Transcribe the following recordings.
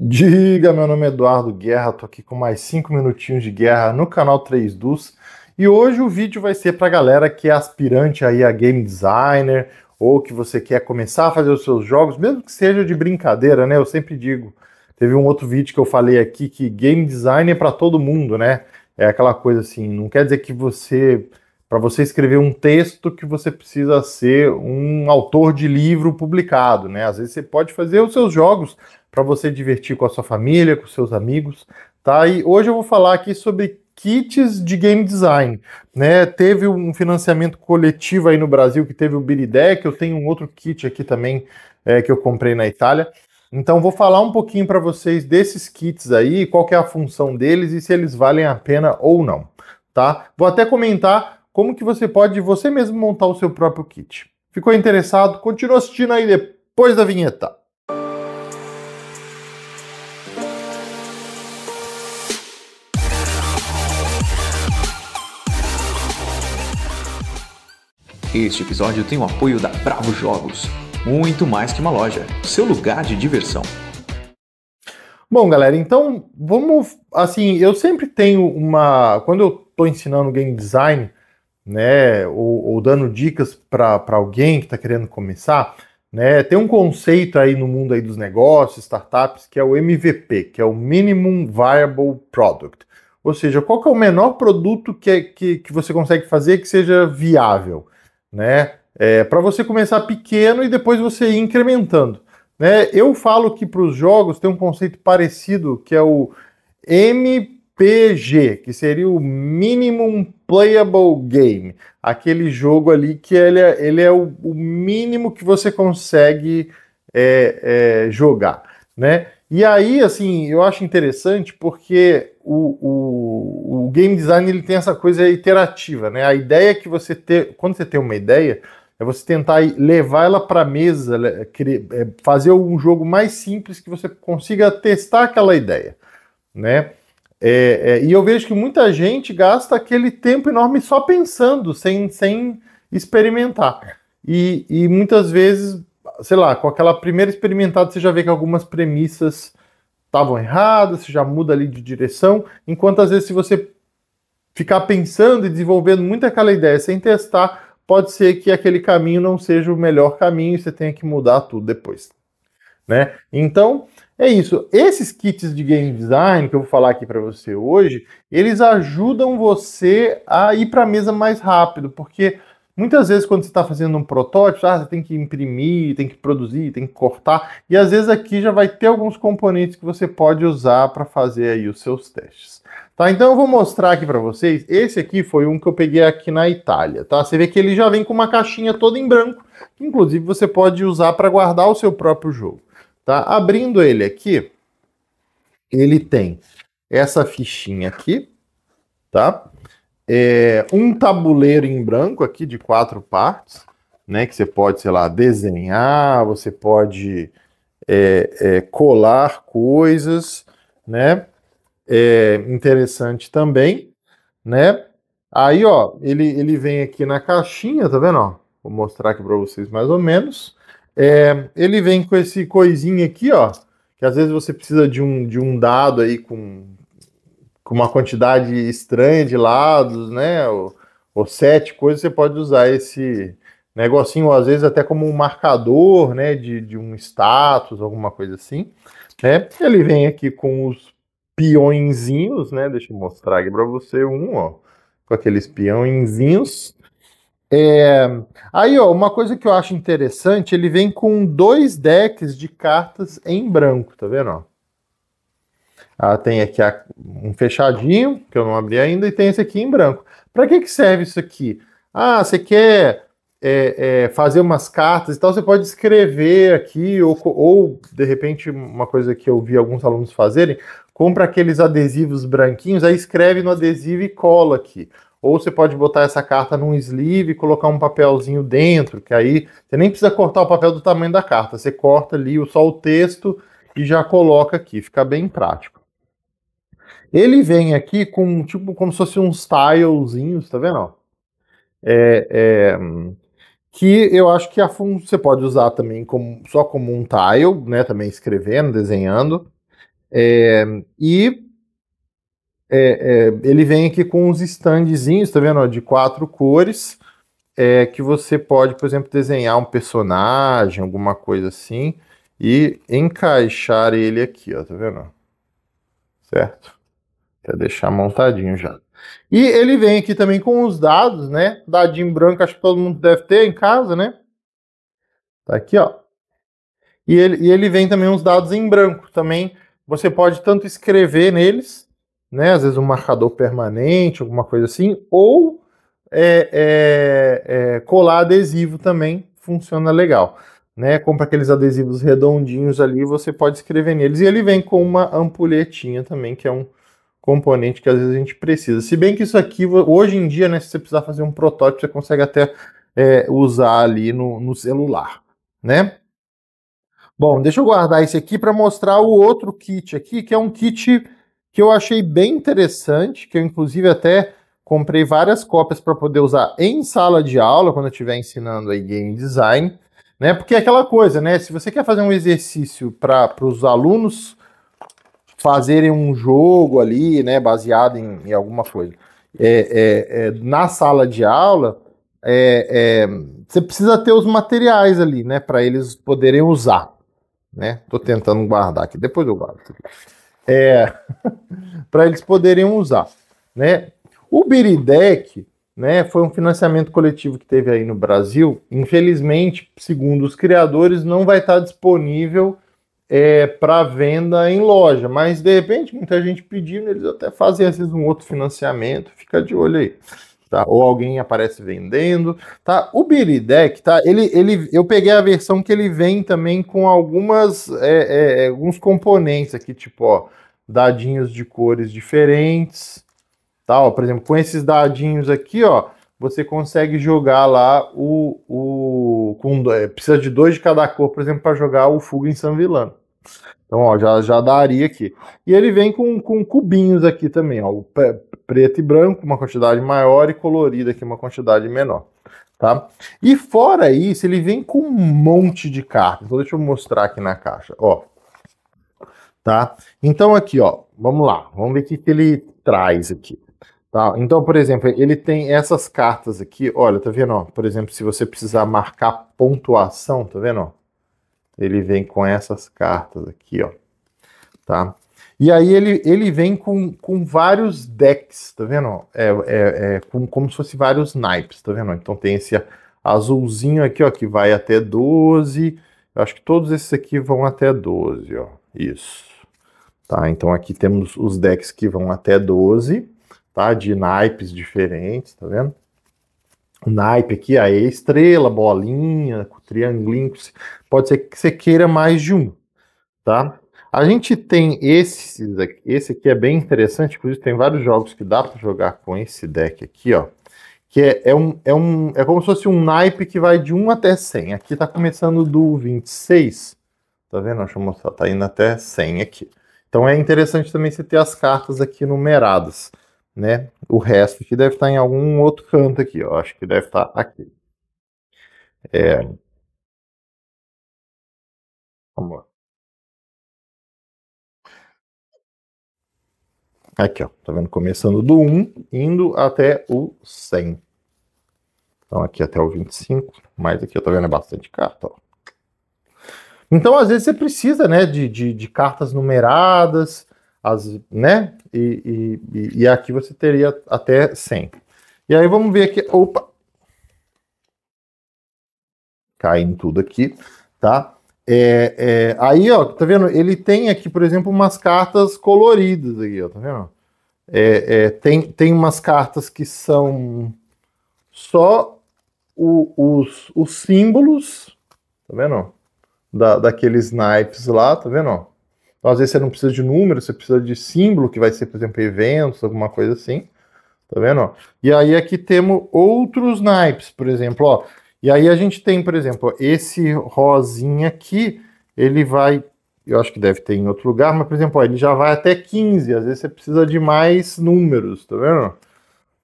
Diga, meu nome é Eduardo Guerra, tô aqui com mais 5 minutinhos de guerra no canal 3 Dus. E hoje o vídeo vai ser pra galera que é aspirante aí a game designer ou que você quer começar a fazer os seus jogos, mesmo que seja de brincadeira, né? Eu sempre digo, teve um outro vídeo que eu falei aqui que game design é para todo mundo, né? É aquela coisa assim, não quer dizer que você para você escrever um texto que você precisa ser um autor de livro publicado, né? Às vezes você pode fazer os seus jogos para você divertir com a sua família, com seus amigos, tá? E hoje eu vou falar aqui sobre kits de game design, né? Teve um financiamento coletivo aí no Brasil que teve o Biridec, eu tenho um outro kit aqui também é, que eu comprei na Itália. Então vou falar um pouquinho para vocês desses kits aí, qual é a função deles e se eles valem a pena ou não, tá? Vou até comentar como que você pode você mesmo montar o seu próprio kit. Ficou interessado? Continua assistindo aí depois da vinheta. Este episódio tem o apoio da Bravo Jogos, muito mais que uma loja, seu lugar de diversão. Bom, galera, então vamos assim, eu sempre tenho uma, quando eu estou ensinando game design, né, ou, ou dando dicas para alguém que está querendo começar, né, tem um conceito aí no mundo aí dos negócios, startups, que é o MVP, que é o Minimum Viable Product. Ou seja, qual que é o menor produto que, é, que, que você consegue fazer que seja viável? né? É, para você começar pequeno e depois você ir incrementando. Né? Eu falo que para os jogos tem um conceito parecido que é o MPG, que seria o Minimum Playable Game, aquele jogo ali que ele é, ele é o, o mínimo que você consegue é, é, jogar. Né? E aí, assim, eu acho interessante porque o, o, o, game design ele tem essa coisa iterativa, né? A ideia é que você ter, quando você tem uma ideia, é você tentar levar ela para a mesa, é, fazer um jogo mais simples que você consiga testar aquela ideia, né? É, é, e eu vejo que muita gente gasta aquele tempo enorme só pensando, sem, sem experimentar. E, e muitas vezes sei lá, com aquela primeira experimentada você já vê que algumas premissas estavam erradas, você já muda ali de direção, enquanto às vezes se você ficar pensando e desenvolvendo muito aquela ideia sem testar, pode ser que aquele caminho não seja o melhor caminho e você tenha que mudar tudo depois, né? Então, é isso. Esses kits de game design que eu vou falar aqui para você hoje, eles ajudam você a ir para a mesa mais rápido, porque Muitas vezes, quando você está fazendo um protótipo, ah, você tem que imprimir, tem que produzir, tem que cortar, e às vezes aqui já vai ter alguns componentes que você pode usar para fazer aí os seus testes. Tá, então eu vou mostrar aqui para vocês. Esse aqui foi um que eu peguei aqui na Itália, tá? Você vê que ele já vem com uma caixinha toda em branco, que inclusive você pode usar para guardar o seu próprio jogo, tá? Abrindo ele aqui, ele tem essa fichinha aqui, tá? é, um tabuleiro em branco aqui de quatro partes, né? Que você pode, sei lá, desenhar, você pode é, é, colar coisas, né? é interessante também, né? Aí, ó, ele, ele vem aqui na caixinha, tá vendo? Ó? Vou mostrar aqui para vocês mais ou menos. É, ele vem com esse coisinha aqui, ó, que às vezes você precisa de um, de um dado aí com, com uma quantidade estranha de lados, né? Ou, ou sete coisas, você pode usar esse negocinho, às vezes até como um marcador, né? De, de um status, alguma coisa assim. Né? Ele vem aqui com os peõezinhos, né? Deixa eu mostrar aqui para você um, ó, com aqueles peõezinhos. É... Aí, ó, uma coisa que eu acho interessante, ele vem com dois decks de cartas em branco, tá vendo? Ó? Ah, tem aqui um fechadinho, que eu não abri ainda, e tem esse aqui em branco. Para que, que serve isso aqui? Ah, você quer é, é, fazer umas cartas e tal, você pode escrever aqui, ou, ou de repente, uma coisa que eu vi alguns alunos fazerem, compra aqueles adesivos branquinhos, aí escreve no adesivo e cola aqui. Ou você pode botar essa carta num sleeve e colocar um papelzinho dentro, que aí você nem precisa cortar o papel do tamanho da carta, você corta ali só o texto e já coloca aqui, fica bem prático. Ele vem aqui com tipo como se fosse uns tilezinhos, tá vendo? É, é, que eu acho que a você pode usar também como, só como um tile, né? Também escrevendo, desenhando. É, e é, é, ele vem aqui com uns standzinhos, tá vendo? De quatro cores. É, que você pode, por exemplo, desenhar um personagem, alguma coisa assim, e encaixar ele aqui, ó, tá vendo? Certo? Até deixar montadinho já. E ele vem aqui também com os dados, né? Dadinho branco, acho que todo mundo deve ter em casa, né? Tá aqui, ó. E ele, e ele vem também uns dados em branco também. Você pode tanto escrever neles, né? Às vezes um marcador permanente, alguma coisa assim, ou é, é, é, colar adesivo também funciona legal. Né, compra aqueles adesivos redondinhos ali, você pode escrever neles. E ele vem com uma ampulhetinha também, que é um, componente que às vezes a gente precisa. Se bem que isso aqui, hoje em dia, né, se você precisar fazer um protótipo, você consegue até é, usar ali no, no celular, né? Bom, deixa eu guardar esse aqui para mostrar o outro kit aqui, que é um kit que eu achei bem interessante, que eu inclusive até comprei várias cópias para poder usar em sala de aula, quando eu estiver ensinando aí game design, né? Porque é aquela coisa, né? Se você quer fazer um exercício para os alunos fazerem um jogo ali, né, baseado em, em alguma coisa. É, é, é, na sala de aula, é, é, você precisa ter os materiais ali, né, para eles poderem usar, né? Tô tentando guardar aqui, depois eu guardo. É, para eles poderem usar, né? O Biridec, né, foi um financiamento coletivo que teve aí no Brasil. Infelizmente, segundo os criadores, não vai estar disponível é, para venda em loja, mas de repente muita gente pedindo, eles até fazem às vezes um outro financiamento, fica de olho aí. Tá? Ou alguém aparece vendendo, tá? O Billy Deck, tá? Ele, ele, eu peguei a versão que ele vem também com algumas, é, é, é alguns componentes aqui, tipo, ó, dadinhos de cores diferentes, tá? Ó, por exemplo, com esses dadinhos aqui, ó, você consegue jogar lá o, o com, é, precisa de dois de cada cor, por exemplo, para jogar o Fuga em San Vilano. Então, ó, já, já daria aqui. E ele vem com, com cubinhos aqui também, ó, preto e branco, uma quantidade maior e colorida aqui, uma quantidade menor, tá? E fora isso, ele vem com um monte de cartas. Então, deixa eu mostrar aqui na caixa, ó. Tá? Então, aqui, ó, vamos lá, vamos ver o que, que ele traz aqui. Tá? Então, por exemplo, ele tem essas cartas aqui, olha, tá vendo? Ó? Por exemplo, se você precisar marcar pontuação, tá vendo? Ó? ele vem com essas cartas aqui, ó, tá? E aí ele, ele vem com, com vários decks, tá vendo? É, é, é com, como se fosse vários naipes, tá vendo? Então tem esse azulzinho aqui, ó, que vai até 12. Eu acho que todos esses aqui vão até 12, ó. Isso. Tá, então aqui temos os decks que vão até 12, tá? De naipes diferentes, tá vendo? o naipe aqui, aí é estrela, bolinha, triangulinho, pode ser que você queira mais de um, tá? A gente tem esse aqui, esse aqui é bem interessante, inclusive tem vários jogos que dá para jogar com esse deck aqui, ó, que é, é, um, é, um, é como se fosse um naipe que vai de 1 até 100. Aqui tá começando do 26, tá vendo? Deixa eu mostrar, tá indo até 100 aqui. Então é interessante também você ter as cartas aqui numeradas né? O resto aqui deve estar em algum outro canto aqui, ó. Acho que deve estar aqui. É... Vamos lá. Aqui, ó. Tá vendo? Começando do 1, indo até o 100. Então, aqui até o 25. Mas aqui, eu tô tá vendo? É bastante carta, ó. Então, às vezes, você precisa, né, de, de, de cartas numeradas, as, né? E, e, e aqui você teria até 100. E aí vamos ver aqui, opa, caindo tudo aqui, tá? É, é, aí, ó, tá vendo? Ele tem aqui, por exemplo, umas cartas coloridas aí, ó, tá vendo? É, é tem, tem umas cartas que são só o, os, os símbolos, tá vendo? Da, daqueles naipes lá, tá vendo? Então, às vezes você não precisa de número, você precisa de símbolo, que vai ser, por exemplo, eventos, alguma coisa assim. Tá vendo? E aí aqui é temos outros naipes, por exemplo, ó. E aí a gente tem, por exemplo, esse rosinha aqui, ele vai, eu acho que deve ter em outro lugar, mas, por exemplo, ó, ele já vai até 15, às vezes você precisa de mais números, tá vendo?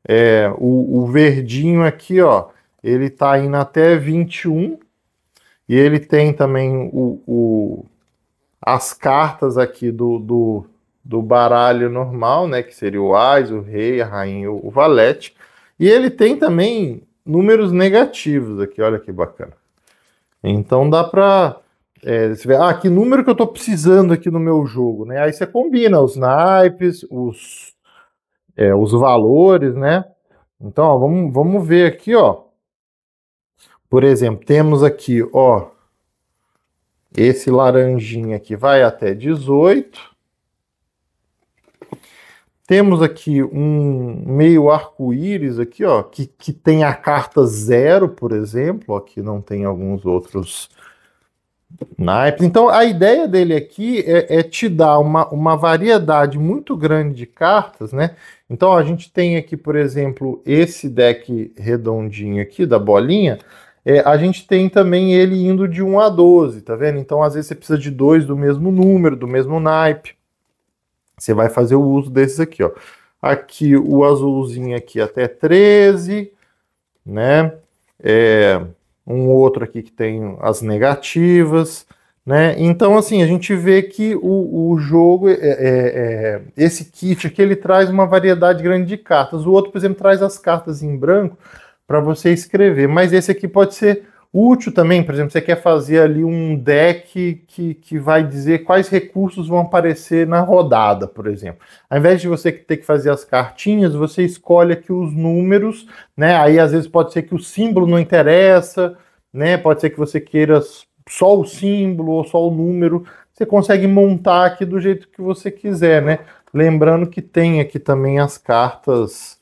É, o, o verdinho aqui, ó, ele tá indo até 21, e ele tem também o, o as cartas aqui do, do, do baralho normal, né, que seria o Ás, o Rei, a Rainha, o, Valete. E ele tem também números negativos aqui, olha que bacana. Então dá para é, você ah, que número que eu estou precisando aqui no meu jogo, né? Aí você combina os naipes, os, é, os valores, né? Então, ó, vamos, vamos ver aqui, ó. Por exemplo, temos aqui, ó, esse laranjinha aqui vai até 18. Temos aqui um meio arco-íris aqui, ó, que, que tem a carta zero, por exemplo, aqui não tem alguns outros naipes. Então a ideia dele aqui é, é, te dar uma, uma variedade muito grande de cartas, né? Então a gente tem aqui, por exemplo, esse deck redondinho aqui da bolinha. É, a gente tem também ele indo de 1 a 12, tá vendo? Então, às vezes, você precisa de dois do mesmo número, do mesmo naipe. Você vai fazer o uso desses aqui, ó. Aqui, o azulzinho aqui até 13, né? É, um outro aqui que tem as negativas, né? Então, assim, a gente vê que o, o jogo, é, é, é esse kit aqui, ele traz uma variedade grande de cartas. O outro, por exemplo, traz as cartas em branco, para você escrever. Mas esse aqui pode ser útil também, por exemplo, você quer fazer ali um deck que, que vai dizer quais recursos vão aparecer na rodada, por exemplo. Ao invés de você ter que fazer as cartinhas, você escolhe aqui os números, né? Aí às vezes pode ser que o símbolo não interessa, né? Pode ser que você queira só o símbolo ou só o número. Você consegue montar aqui do jeito que você quiser, né? Lembrando que tem aqui também as cartas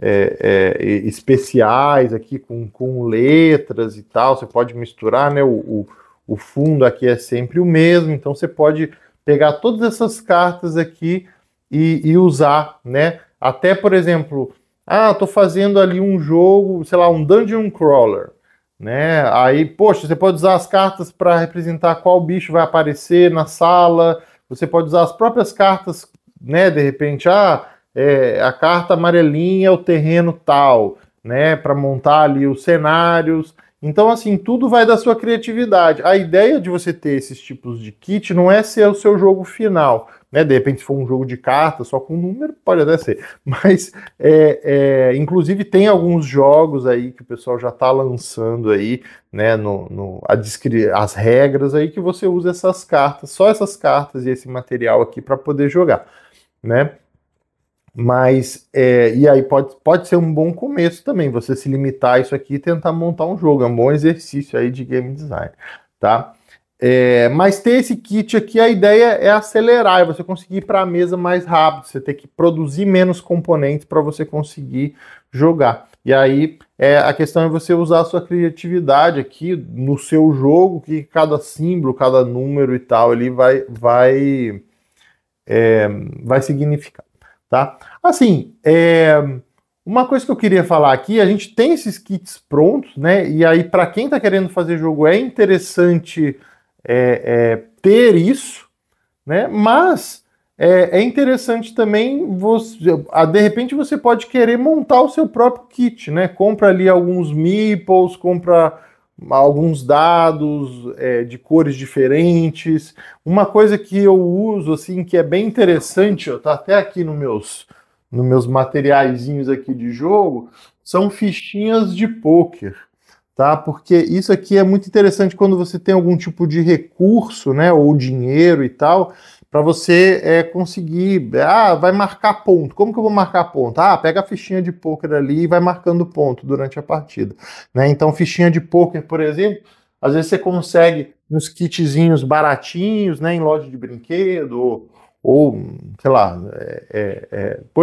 é, é, especiais aqui com, com letras e tal. Você pode misturar, né? O, o, o, fundo aqui é sempre o mesmo, então você pode pegar todas essas cartas aqui e, e usar, né? Até, por exemplo, ah, tô fazendo ali um jogo, sei lá, um dungeon crawler, né? Aí, poxa, você pode usar as cartas para representar qual bicho vai aparecer na sala. Você pode usar as próprias cartas, né? De repente, ah, é, a carta amarelinha é o terreno tal, né? Para montar ali os cenários. Então, assim, tudo vai da sua criatividade. A ideia de você ter esses tipos de kit não é ser o seu jogo final. Né? De repente, se for um jogo de cartas, só com número, pode até ser. Mas, é, é, inclusive, tem alguns jogos aí que o pessoal já está lançando aí, né? No, no as regras aí que você usa essas cartas, só essas cartas e esse material aqui para poder jogar, né? Mas, é, e aí pode, pode ser um bom começo também, você se limitar a isso aqui e tentar montar um jogo, é um bom exercício aí de game design, tá? É, mas ter esse kit aqui, a ideia é acelerar, é você conseguir ir para a mesa mais rápido, você ter que produzir menos componentes para você conseguir jogar. E aí é, a questão é você usar a sua criatividade aqui no seu jogo, que cada símbolo, cada número e tal, ele vai, vai, é, vai significar tá? Assim, é, uma coisa que eu queria falar aqui, a gente tem esses kits prontos, né? E aí, para quem está querendo fazer jogo, é interessante é, é, ter isso, né? Mas é, é interessante também você, de repente você pode querer montar o seu próprio kit, né? Compra ali alguns meeples, compra alguns dados é, de cores diferentes. Uma coisa que eu uso, assim, que é bem interessante, ó, tá até aqui nos meus, no meus materiaizinhos aqui de jogo, são fichinhas de poker, tá? Porque isso aqui é muito interessante quando você tem algum tipo de recurso, né, ou dinheiro e tal, para você é, conseguir. Ah, vai marcar ponto. Como que eu vou marcar ponto? Ah, pega a fichinha de poker ali e vai marcando ponto durante a partida. Né? Então, fichinha de poker, por exemplo, às vezes você consegue uns kitzinhos baratinhos, né, em loja de brinquedo ou, ou sei lá, é, é,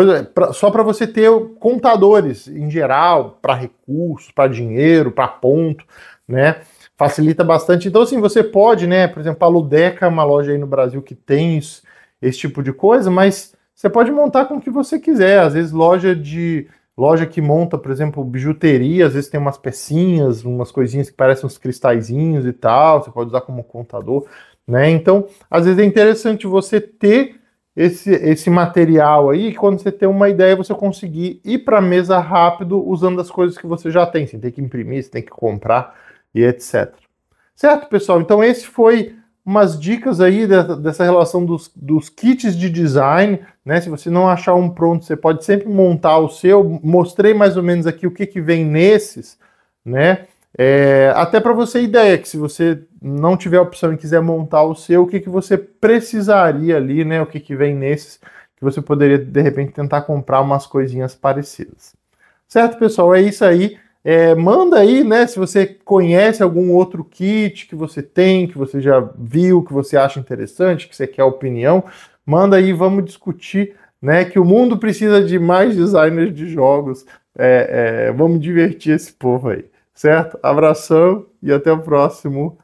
é, é pra, só para você ter contadores em geral para recursos, para dinheiro, para ponto, né? facilita bastante. Então, assim, você pode, né? Por exemplo, a Ludeca é uma loja aí no Brasil que tem isso, esse tipo de coisa, mas você pode montar com o que você quiser. Às vezes, loja de loja que monta, por exemplo, bijuteria, às vezes tem umas pecinhas, umas coisinhas que parecem uns cristalzinhos e tal. Você pode usar como contador, né? Então, às vezes é interessante você ter esse, esse material aí, quando você tem uma ideia, você conseguir ir para a mesa rápido usando as coisas que você já tem. Você tem que imprimir, você tem que comprar e etc. Certo, pessoal? Então, esse foi umas dicas aí dessa relação dos, dos kits de design, né? Se você não achar um pronto, você pode sempre montar o seu. Mostrei mais ou menos aqui o que, que vem nesses, né? É, até para você ideia, que se você não tiver opção e quiser montar o seu, o que, que você precisaria ali, né? O que, que vem nesses, que você poderia, de repente, tentar comprar umas coisinhas parecidas. Certo, pessoal? É isso aí. É, manda aí, né, se você conhece algum outro kit que você tem, que você já viu, que você acha interessante, que você quer opinião, manda aí, vamos discutir, né, que o mundo precisa de mais designers de jogos. É, é, vamos divertir esse povo aí, certo? Abração e até o próximo.